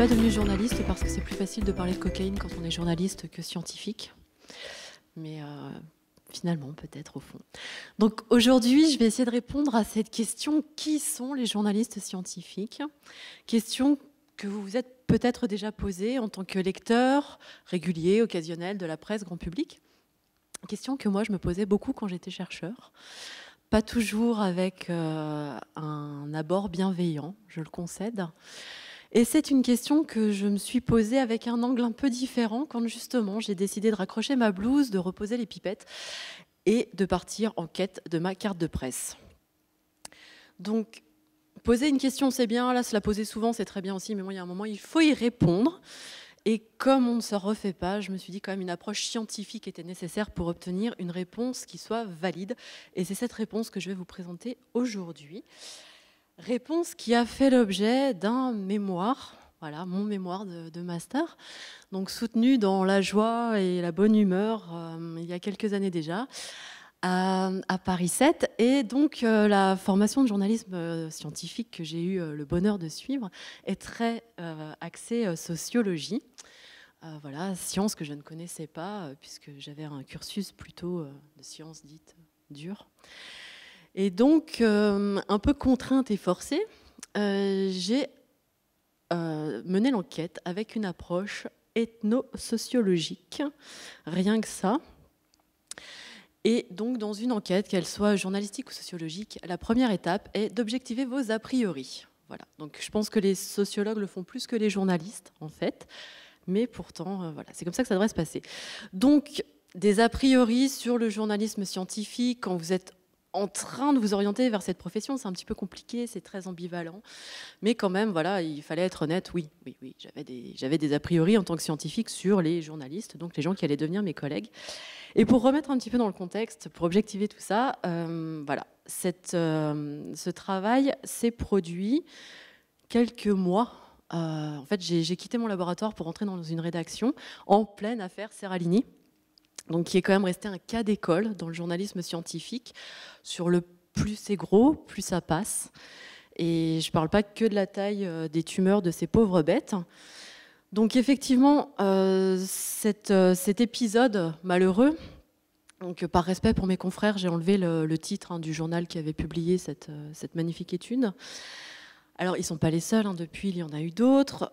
pas devenue journaliste parce que c'est plus facile de parler de cocaïne quand on est journaliste que scientifique. Mais euh, finalement, peut-être au fond. Donc aujourd'hui, je vais essayer de répondre à cette question qui sont les journalistes scientifiques Question que vous vous êtes peut-être déjà posée en tant que lecteur régulier, occasionnel de la presse grand public. Question que moi, je me posais beaucoup quand j'étais chercheur pas toujours avec euh, un abord bienveillant, je le concède. Et c'est une question que je me suis posée avec un angle un peu différent quand justement j'ai décidé de raccrocher ma blouse, de reposer les pipettes et de partir en quête de ma carte de presse. Donc, poser une question, c'est bien, là, se la poser souvent, c'est très bien aussi, mais moi il y a un moment, il faut y répondre. Et comme on ne se refait pas, je me suis dit quand même une approche scientifique était nécessaire pour obtenir une réponse qui soit valide. Et c'est cette réponse que je vais vous présenter aujourd'hui. Réponse qui a fait l'objet d'un mémoire, voilà, mon mémoire de, master, donc soutenu dans la joie et la bonne humeur euh, il y a quelques années déjà, à, Paris 7. Et donc euh, la formation de journalisme euh, scientifique que j'ai eu le bonheur de suivre est très axée sociologie. voilà, science que je ne connaissais pas, puisque j'avais un cursus plutôt de sciences dites dures. Et donc, euh, un peu contrainte et forcée, euh, j'ai euh, mené l'enquête avec une approche ethno-sociologique, rien que ça. Et donc, dans une enquête, qu'elle soit journalistique ou sociologique, la première étape est d'objectiver vos a priori. Voilà. Donc, je pense que les sociologues le font plus que les journalistes, en fait. Mais pourtant, voilà, c'est comme ça que ça devrait se passer. Donc, des a priori sur le journalisme scientifique, quand vous êtes en train de vous orienter vers cette profession. C'est un petit peu compliqué, c'est très ambivalent. Mais quand même, voilà, il fallait être honnête. Oui, oui, j'avais des, a priori en tant que scientifique sur les journalistes, donc les gens qui allaient devenir mes collègues. Et pour remettre un petit peu dans le contexte, pour objectiver tout ça, euh, voilà, cette, euh, ce travail s'est produit quelques mois euh, en fait, j'ai, j'ai quitté mon laboratoire pour entrer dans une rédaction en pleine affaire Serralini donc qui est quand même resté un cas d'école dans le journalisme scientifique sur le plus c'est gros, plus ça passe. Et je ne parle pas que de la taille euh, des tumeurs de ces pauvres bêtes. Donc effectivement, euh, euh, cet épisode malheureux, donc par respect pour mes confrères, j'ai enlevé le, titre hein, du journal qui avait publié cette, magnifique étude. Alors ils ne sont pas les seuls, hein, depuis il y en a eu d'autres.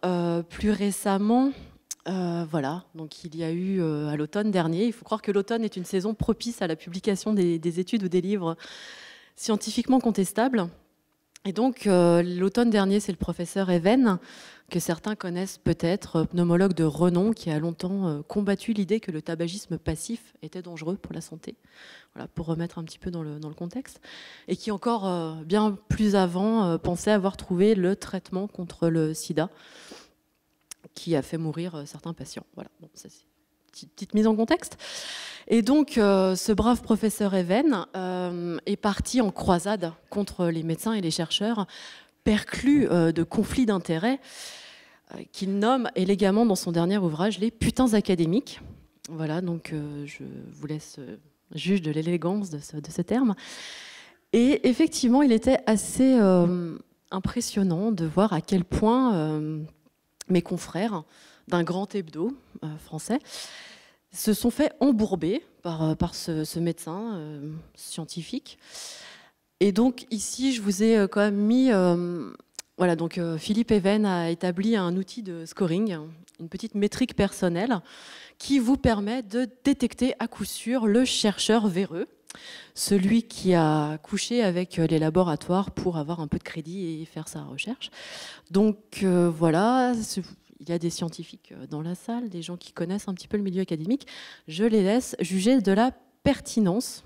plus récemment, euh, voilà, donc il y a eu euh, à l'automne dernier, il faut croire que l'automne est une saison propice à la publication des, études ou des livres scientifiquement contestables. Et donc euh, l'automne dernier, c'est le professeur Even, que certains connaissent peut-être, pneumologue de renom, qui a longtemps combattu l'idée que le tabagisme passif était dangereux pour la santé, voilà, pour remettre un petit peu dans le contexte, et qui encore bien plus avant pensait avoir trouvé le traitement contre le sida qui a fait mourir euh, certains patients. Voilà, c'est petite mise en contexte. Et donc, euh, ce brave professeur Even euh, est parti en croisade contre les médecins et les chercheurs, perclus de conflits d'intérêts qu'il nomme élégamment dans son dernier ouvrage les putains académiques. Voilà, donc je vous laisse juge de l'élégance de, de ce terme. Et effectivement, il était assez impressionnant de voir à quel point mes confrères d'un grand hebdo euh, français, se sont fait embourber par, euh, par ce, médecin euh, scientifique. Et donc ici, je vous ai quand même mis... Voilà, donc Philippe Even a établi un outil de scoring, une petite métrique personnelle, qui vous permet de détecter à coup sûr le chercheur véreux celui qui a couché avec euh, les laboratoires pour avoir un peu de crédit et faire sa recherche. Donc euh, voilà, il y a des scientifiques euh, dans la salle, des gens qui connaissent un petit peu le milieu académique. Je les laisse juger de la pertinence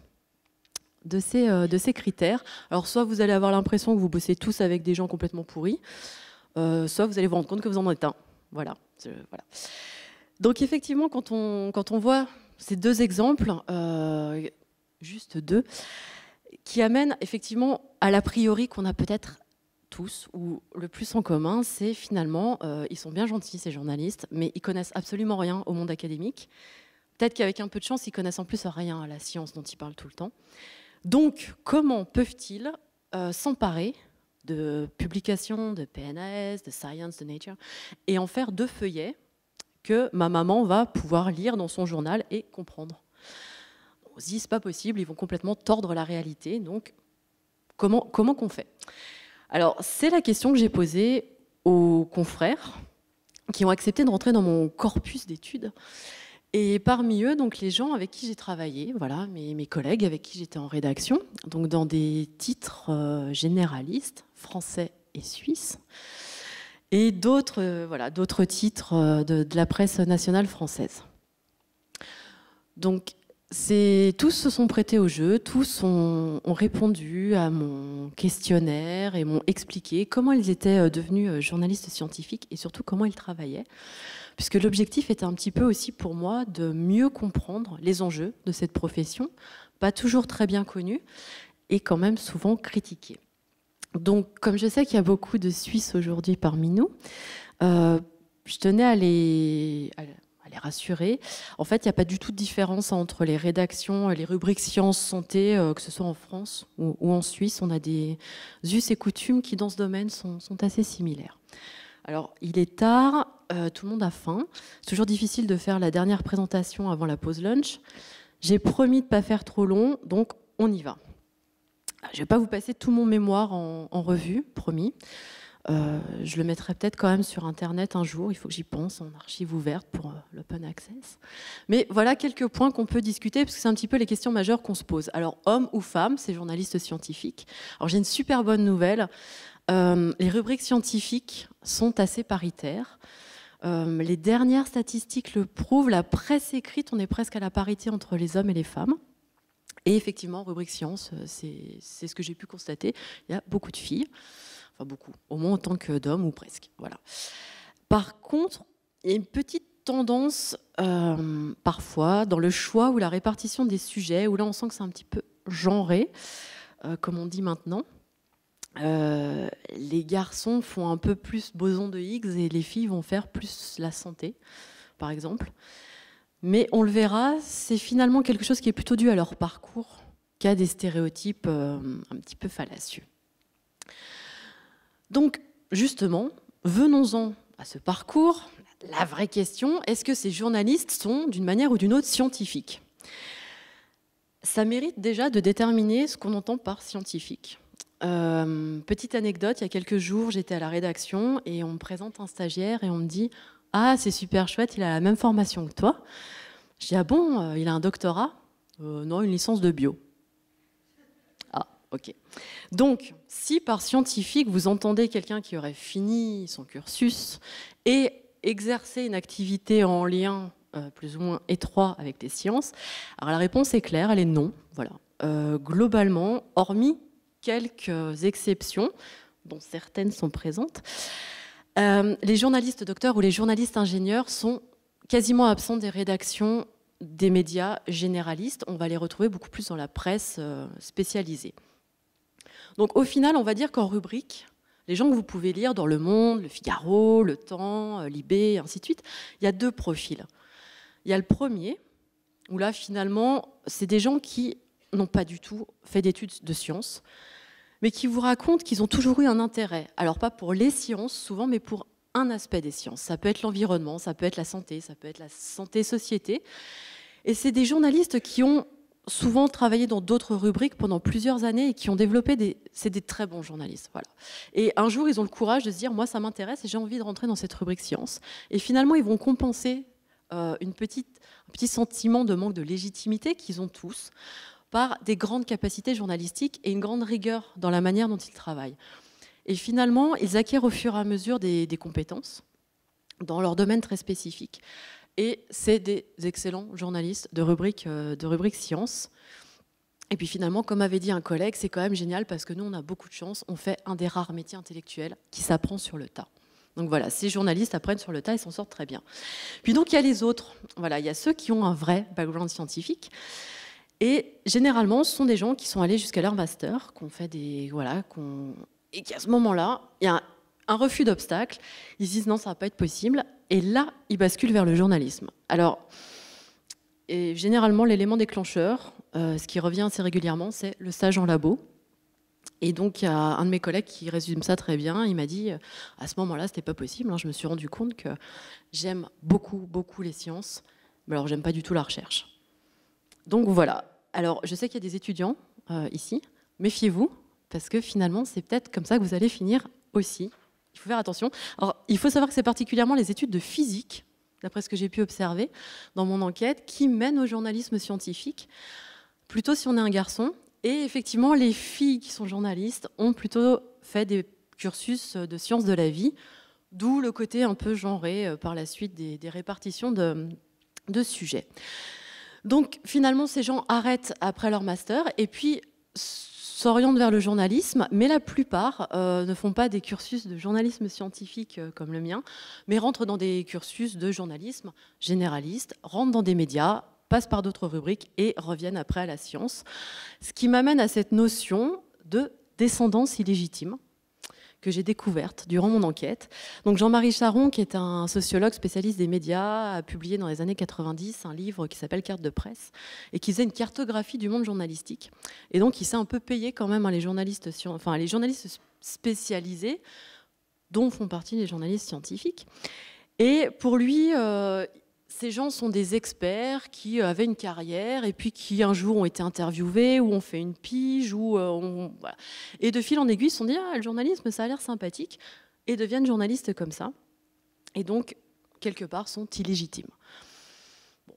de ces, de ces critères. Alors soit vous allez avoir l'impression que vous bossez tous avec des gens complètement pourris, soit vous allez vous rendre compte que vous en êtes un. Voilà. Donc effectivement, quand on, quand on voit ces deux exemples, juste deux, qui amènent effectivement à l'a priori qu'on a peut-être tous ou le plus en commun, c'est finalement, euh, ils sont bien gentils ces journalistes, mais ils connaissent absolument rien au monde académique. Peut-être qu'avec un peu de chance, ils connaissent en plus rien à la science dont ils parlent tout le temps. Donc, comment peuvent-ils euh, s'emparer de publications de PNAS, de Science, de Nature, et en faire deux feuillets que ma maman va pouvoir lire dans son journal et comprendre on c'est pas possible, ils vont complètement tordre la réalité. Donc, comment, comment qu'on fait Alors, c'est la question que j'ai posée aux confrères qui ont accepté de rentrer dans mon corpus d'études. Et parmi eux, donc les gens avec qui j'ai travaillé, voilà, mes, collègues avec qui j'étais en rédaction, donc dans des titres euh, généralistes, français et suisses, et d'autres, euh, voilà, d'autres titres euh, de, de, la presse nationale française. Donc tous se sont prêtés au jeu, tous ont, répondu à mon questionnaire et m'ont expliqué comment ils étaient euh, devenus euh, journalistes scientifiques et surtout comment ils travaillaient, puisque l'objectif était un petit peu aussi pour moi de mieux comprendre les enjeux de cette profession, pas toujours très bien connue et quand même souvent critiquée. Donc, comme je sais qu'il y a beaucoup de Suisses aujourd'hui parmi nous, euh, je tenais à les, les rassurer. En fait, il n'y a pas du tout de différence entre les rédactions les rubriques sciences, santé, euh, que ce soit en France ou, en Suisse. On a des us et coutumes qui, dans ce domaine, sont, assez similaires. Alors, il est tard, euh, tout le monde a faim. C'est toujours difficile de faire la dernière présentation avant la pause lunch. J'ai promis de ne pas faire trop long, donc on y va. Je ne vais pas vous passer tout mon mémoire en revue, promis. Euh, je le mettrai peut-être quand même sur Internet un jour, il faut que j'y pense, en archive ouverte pour euh, l'open access. Mais voilà quelques points qu'on peut discuter, parce que c'est un petit peu les questions majeures qu'on se pose. Alors, homme ou femmes, c'est journalistes scientifiques. Alors, j'ai une super bonne nouvelle. Euh, les rubriques scientifiques sont assez paritaires. les dernières statistiques le prouvent, la presse écrite, on est presque à la parité entre les hommes et les femmes. Et effectivement, rubrique science, c'est ce que j'ai pu constater, il y a beaucoup de filles beaucoup. Au moins en tant que d'hommes, ou presque. Voilà. Par contre, il y a une petite tendance euh, parfois dans le choix ou la répartition des sujets, où là on sent que c'est un petit peu genré, euh, comme on dit maintenant. Euh, les garçons font un peu plus boson de Higgs et les filles vont faire plus la santé, par exemple. Mais on le verra, c'est finalement quelque chose qui est plutôt dû à leur parcours qu'à des stéréotypes un petit peu fallacieux. Donc, justement, venons-en à ce parcours. La vraie question, est-ce que ces journalistes sont, d'une manière ou d'une autre, scientifiques Ça mérite déjà de déterminer ce qu'on entend par scientifique. Euh, petite anecdote, il y a quelques jours, j'étais à la rédaction et on me présente un stagiaire et on me dit Ah, c'est super chouette, il a la même formation que toi. Je dis Ah bon, euh, il a un doctorat euh, Non, une licence de bio. Ok. Donc, si par scientifique, vous entendez quelqu'un qui aurait fini son cursus et exercé une activité en lien euh, plus ou moins étroit avec les sciences, alors la réponse est claire, elle est non. Voilà. Euh, globalement, hormis quelques exceptions, dont certaines sont présentes, euh, les journalistes docteurs ou les journalistes ingénieurs sont quasiment absents des rédactions des médias généralistes. On va les retrouver beaucoup plus dans la presse spécialisée. Donc au final, on va dire qu'en rubrique, les gens que vous pouvez lire dans Le Monde, Le Figaro, Le Temps, euh, Libé, ainsi de suite, il y a deux profils. Il y a le premier, où là, finalement, c'est des gens qui n'ont pas du tout fait d'études de sciences, mais qui vous racontent qu'ils ont toujours eu un intérêt. Alors pas pour les sciences, souvent, mais pour un aspect des sciences. Ça peut être l'environnement, ça peut être la santé, ça peut être la santé-société. Et c'est des journalistes qui ont souvent travaillé dans d'autres rubriques pendant plusieurs années et qui ont développé des... C'est des très bons journalistes, voilà. Et un jour, ils ont le courage de se dire, moi, ça m'intéresse et j'ai envie de rentrer dans cette rubrique science. Et finalement, ils vont compenser euh, une petite, un petit sentiment de manque de légitimité qu'ils ont tous par des grandes capacités journalistiques et une grande rigueur dans la manière dont ils travaillent. Et finalement, ils acquièrent au fur et à mesure des compétences dans leur domaine très spécifique. Et c'est des excellents journalistes de rubrique, euh, de rubrique science. Et puis finalement, comme avait dit un collègue, c'est quand même génial parce que nous, on a beaucoup de chance. On fait un des rares métiers intellectuels qui s'apprend sur le tas. Donc voilà, ces journalistes apprennent sur le tas et s'en sortent très bien. Puis donc il y a les autres. Voilà, il y a ceux qui ont un vrai background scientifique. Et généralement, ce sont des gens qui sont allés jusqu'à leur master, qu'on fait des voilà, qu'on et qu'à ce moment-là, il y a un refus d'obstacle. Ils disent non, ça va pas être possible. Et là, ils basculent vers le journalisme. Alors, et généralement, l'élément déclencheur, euh, ce qui revient assez régulièrement, c'est le sage en labo. Et donc, il un de mes collègues qui résume ça très bien. Il m'a dit à ce moment-là, c'était pas possible. Hein. je me suis rendu compte que j'aime beaucoup, beaucoup les sciences, mais alors j'aime pas du tout la recherche. Donc voilà. Alors, je sais qu'il y a des étudiants euh, ici. Méfiez-vous, parce que finalement, c'est peut-être comme ça que vous allez finir aussi il faut faire attention. Alors, il faut savoir que c'est particulièrement les études de physique, d'après ce que j'ai pu observer dans mon enquête, qui mènent au journalisme scientifique, plutôt si on est un garçon. Et effectivement, les filles qui sont journalistes ont plutôt fait des cursus de sciences de la vie, d'où le côté un peu genré euh, par la suite des, répartitions de, de sujets. Donc finalement, ces gens arrêtent après leur master et puis s'orientent vers le journalisme, mais la plupart euh, ne font pas des cursus de journalisme scientifique euh, comme le mien, mais rentrent dans des cursus de journalisme généraliste, rentrent dans des médias, passent par d'autres rubriques et reviennent après à la science. Ce qui m'amène à cette notion de descendance illégitime, que j'ai découverte durant mon enquête. Donc Jean-Marie Charon, qui est un sociologue spécialiste des médias, a publié dans les années 90 un livre qui s'appelle Carte de presse et qui faisait une cartographie du monde journalistique. Et donc il s'est un peu payé quand même à hein, les journalistes, enfin les journalistes spécialisés, dont font partie les journalistes scientifiques. Et pour lui, euh, ces gens sont des experts qui euh, avaient une carrière et puis qui un jour ont été interviewés ou ont fait une pige ou euh, et de fil en aiguille se sont dit ah le journalisme ça a l'air sympathique et deviennent journalistes comme ça et donc quelque part sont illégitimes.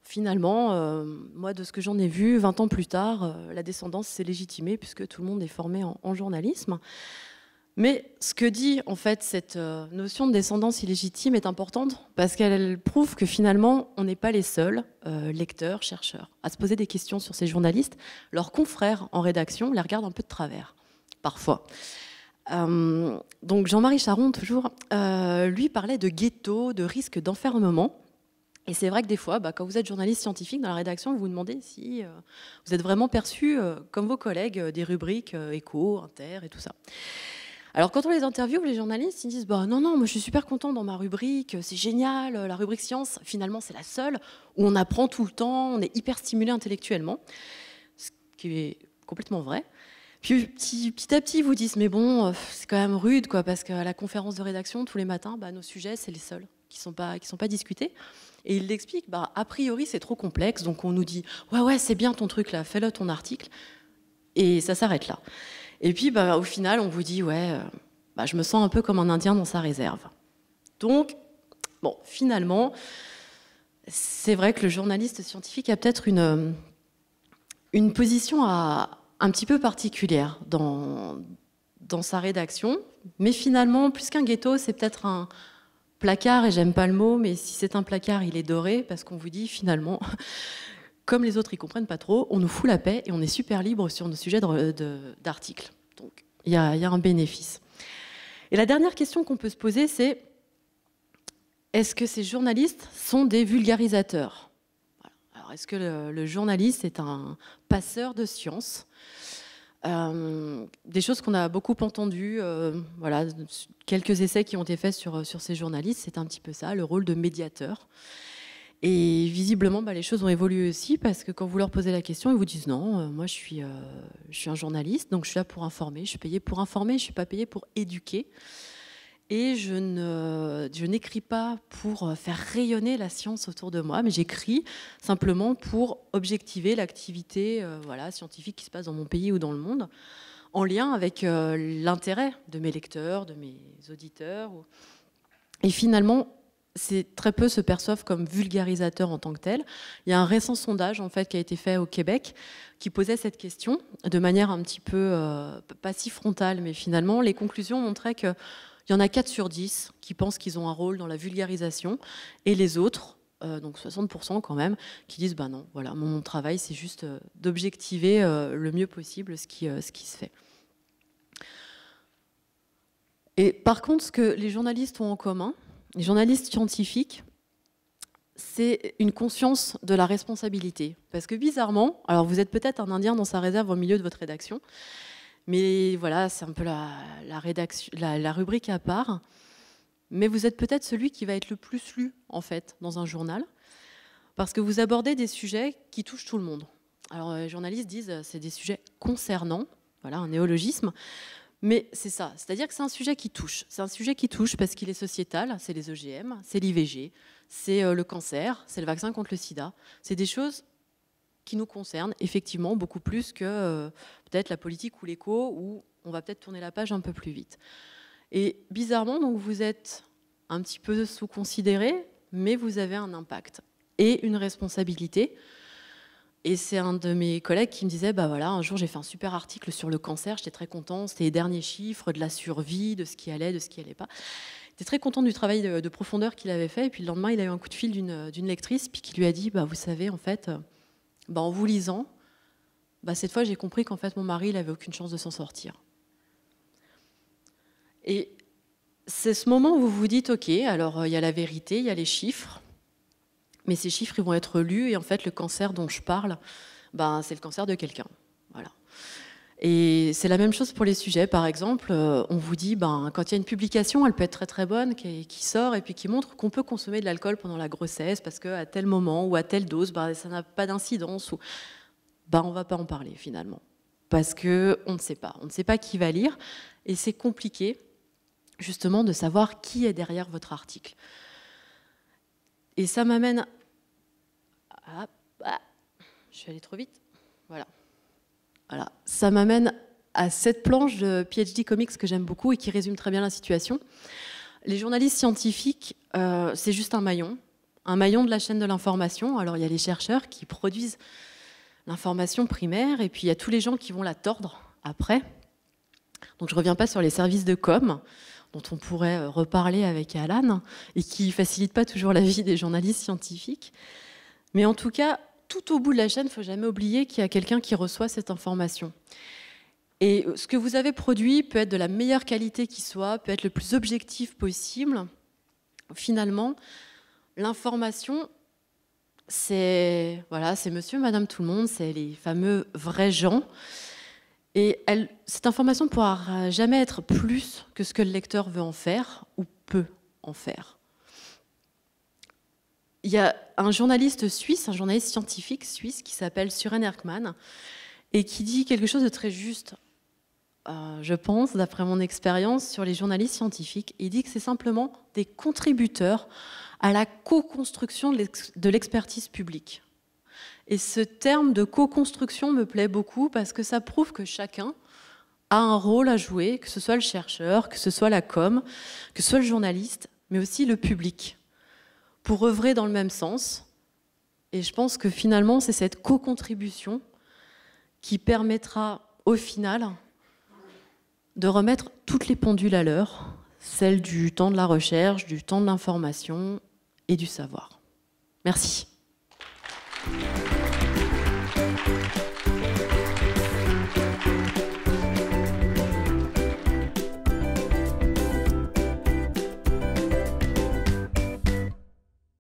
finalement, euh, moi de ce que j'en ai vu, 20 ans plus tard, la descendance s'est légitimée puisque tout le monde est formé en, en journalisme. Mais ce que dit en fait cette euh, notion de descendance illégitime est importante parce qu'elle prouve que finalement on n'est pas les seuls euh, lecteurs, chercheurs à se poser des questions sur ces journalistes. Leurs confrères en rédaction les regardent un peu de travers, parfois. Euh, donc Jean-Marie Charon, toujours, lui parlait de ghetto, de risque d'enfermement. Et c'est vrai que des fois, bah, quand vous êtes journaliste scientifique dans la rédaction, vous vous demandez si vous êtes vraiment perçu comme vos collègues des rubriques écho, inter et tout ça. Alors quand on les interviewe, les journalistes, ils disent bah, non, non, je suis super content dans ma rubrique, c'est génial, euh, la rubrique science, finalement c'est la seule où on apprend tout le temps, on est hyper stimulé intellectuellement, ce qui est complètement vrai. Puis petit, à petit, ils vous disent, mais bon, euh, c'est quand même rude, quoi, parce qu'à la conférence de rédaction, tous les matins, bah, nos sujets, c'est les seuls qui ne sont, pas, sont pas discutés. Et ils l'expliquent « bah, a priori, c'est trop complexe, donc on nous dit, ouais, ouais, c'est bien ton truc là, fais-le ton article. Et ça s'arrête là. Et puis, bah, au final, on vous dit, ouais, euh, bah, je me sens un peu comme un Indien dans sa réserve. Donc, bon, finalement, c'est vrai que le journaliste scientifique a peut-être une, euh, une position un petit peu particulière dans, dans sa rédaction. Mais finalement, plus qu'un ghetto, c'est peut-être un placard, et j'aime pas le mot, mais si c'est un placard, il est doré, parce qu'on vous dit finalement, comme les autres, ils comprennent pas trop, on nous fout la paix et on est super libre sur nos sujets euh, d'articles. Donc, il y, a, un bénéfice. Et la dernière question qu'on peut se poser, c'est est-ce que ces journalistes sont des vulgarisateurs Alors, est-ce que le, journaliste est un passeur de science euh, des choses qu'on a beaucoup entendues, euh, voilà, quelques essais qui ont été faits sur, sur ces journalistes, c'est un petit peu ça, le rôle de médiateur. Et visiblement, bah, les choses ont évolué aussi parce que quand vous leur posez la question, ils vous disent non, euh, moi euh, je suis, un journaliste, donc je suis là pour informer, je suis payé pour informer, je ne suis pas payé pour éduquer. Et je, n'écris pas pour euh, faire rayonner la science autour de moi, mais j'écris simplement pour objectiver l'activité scientifique qui se passe dans mon pays ou dans le monde, en lien avec l'intérêt de mes lecteurs, de mes auditeurs. Et finalement, très peu se perçoivent comme vulgarisateurs en tant que tels. Il y a un récent sondage en fait qui a été fait au Québec qui posait cette question de manière un petit peu euh, pas si frontale, mais finalement les conclusions montraient que il y en a 4 sur 10 qui pensent qu'ils ont un rôle dans la vulgarisation et les autres euh, donc 60% quand même, qui disent bah non, voilà, mon, travail c'est juste euh, d'objectiver le mieux possible ce qui, ce qui se fait. Et par contre, ce que les journalistes ont en commun, les journalistes scientifiques, c'est une conscience de la responsabilité. Parce que bizarrement, alors vous êtes peut-être un Indien dans sa réserve au milieu de votre rédaction, mais voilà, c'est un peu la, rédaction, la, la, rubrique à part. Mais vous êtes peut-être celui qui va être le plus lu, en fait, dans un journal, parce que vous abordez des sujets qui touchent tout le monde. Alors, euh, les journalistes disent euh, c'est des sujets concernants, voilà, un néologisme. Mais c'est ça, c'est-à-dire que c'est un sujet qui touche. C'est un sujet qui touche parce qu'il est sociétal, c'est les OGM, c'est l'IVG, c'est euh, le cancer, c'est le vaccin contre le sida. C'est des choses qui nous concernent effectivement beaucoup plus que euh, peut-être la politique ou l'éco, où on va peut-être tourner la page un peu plus vite. Et bizarrement, donc, vous êtes un petit peu sous-considéré, mais vous avez un impact et une responsabilité. Et c'est un de mes collègues qui me disait, bah voilà, un jour j'ai fait un super article sur le cancer, j'étais très content, c'était les derniers chiffres de la survie, de ce qui allait, de ce qui allait pas. J'étais très content du travail de, profondeur qu'il avait fait. Et puis le lendemain, il a eu un coup de fil d'une lectrice, puis qui lui a dit, bah vous savez, en fait, bah, en vous lisant, bah, cette fois j'ai compris qu'en fait mon mari, il avait aucune chance de s'en sortir. Et c'est ce moment où vous vous dites, ok, alors euh, il y a la vérité, il y a les chiffres, mais ces chiffres, ils vont être lus et en fait, le cancer dont je parle, ben, c'est le cancer de quelqu'un. Voilà. Et c'est la même chose pour les sujets. Par exemple, euh, on vous dit, ben, quand il y a une publication, elle peut être très très bonne, qui, sort et puis qui montre qu'on peut consommer de l'alcool pendant la grossesse parce qu'à tel moment ou à telle dose, ben, ça n'a pas d'incidence. Ou... Ben, on ne va pas en parler finalement. Parce qu'on ne sait pas. On ne sait pas qui va lire. Et c'est compliqué, justement, de savoir qui est derrière votre article. Et ça m'amène à... je suis trop vite. Voilà. Voilà. Ça m'amène à cette planche de PhD Comics que j'aime beaucoup et qui résume très bien la situation. Les journalistes scientifiques, euh, c'est juste un maillon, un maillon de la chaîne de l'information. Alors il y a les chercheurs qui produisent l'information primaire et puis il y a tous les gens qui vont la tordre après. Donc je ne reviens pas sur les services de com dont on pourrait euh, reparler avec Alan et qui facilite pas toujours la vie des journalistes scientifiques. Mais en tout cas, tout au bout de la chaîne, il faut jamais oublier qu'il y a quelqu'un qui reçoit cette information. Et euh, ce que vous avez produit peut être de la meilleure qualité qui soit, peut être le plus objectif possible. Finalement, l'information, c'est voilà, c'est monsieur, madame, tout le monde, c'est les fameux vrais gens. Et cette information ne pourra jamais être plus que ce que le lecteur veut en faire ou peut en faire. Il y a un journaliste suisse, un journaliste scientifique suisse qui s'appelle Suren Erkman et qui dit quelque chose de très juste, euh, je pense, d'après mon expérience sur les journalistes scientifiques. Il dit que c'est simplement des contributeurs à la co-construction de l'expertise publique. Et ce terme de co-construction me plaît beaucoup parce que ça prouve que chacun a un rôle à jouer, que ce soit le chercheur, que ce soit la com, que ce soit le journaliste, mais aussi le public, pour œuvrer dans le même sens. Et je pense que finalement, c'est cette co-contribution qui permettra au final de remettre toutes les pendules à l'heure, celle du temps de la recherche, du temps de l'information et du savoir. Merci.